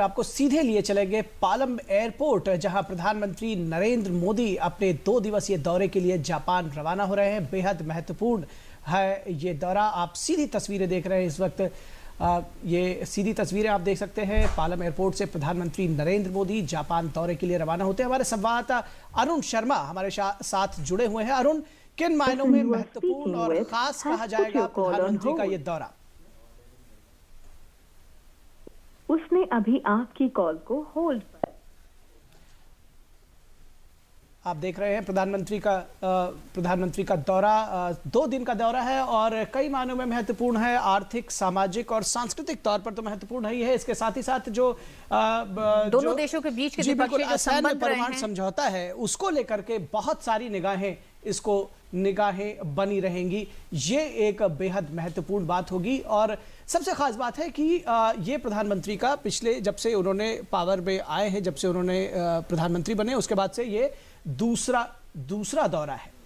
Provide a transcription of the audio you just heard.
आपको सीधे लिए चले गए पालम एयरपोर्ट जहां प्रधानमंत्री नरेंद्र मोदी अपने दो दिवसीय दौरे के लिए जापान रवाना हो रहे हैं बेहद महत्वपूर्ण है ये दौरा आप सीधी तस्वीरें देख रहे हैं इस वक्त आ, ये सीधी तस्वीरें आप देख सकते हैं पालम एयरपोर्ट से प्रधानमंत्री नरेंद्र मोदी जापान दौरे के लिए रवाना होते हैं हमारे संवाददाता अरुण शर्मा हमारे साथ जुड़े हुए हैं अरुण किन मायनों में महत्वपूर्ण और खास कहा जाएगा प्रधानमंत्री का ये दौरा मैं अभी आपकी कॉल को होल्ड पर आप देख रहे हैं प्रधानमंत्री का प्रधानमंत्री का दौरा दो दिन का दौरा है और कई मानों में महत्वपूर्ण है आर्थिक सामाजिक और सांस्कृतिक तौर पर तो महत्वपूर्ण ही है इसके साथ ही साथ जो दोनों देशों के बीच के जो परमाणु समझौता है उसको लेकर के बहुत सारी निगाहें इसको निगाहें बनी रहेंगी ये एक बेहद महत्वपूर्ण बात होगी और सबसे ख़ास बात है कि ये प्रधानमंत्री का पिछले जब से उन्होंने पावर में आए हैं जब से उन्होंने प्रधानमंत्री बने उसके बाद से ये दूसरा दूसरा दौरा है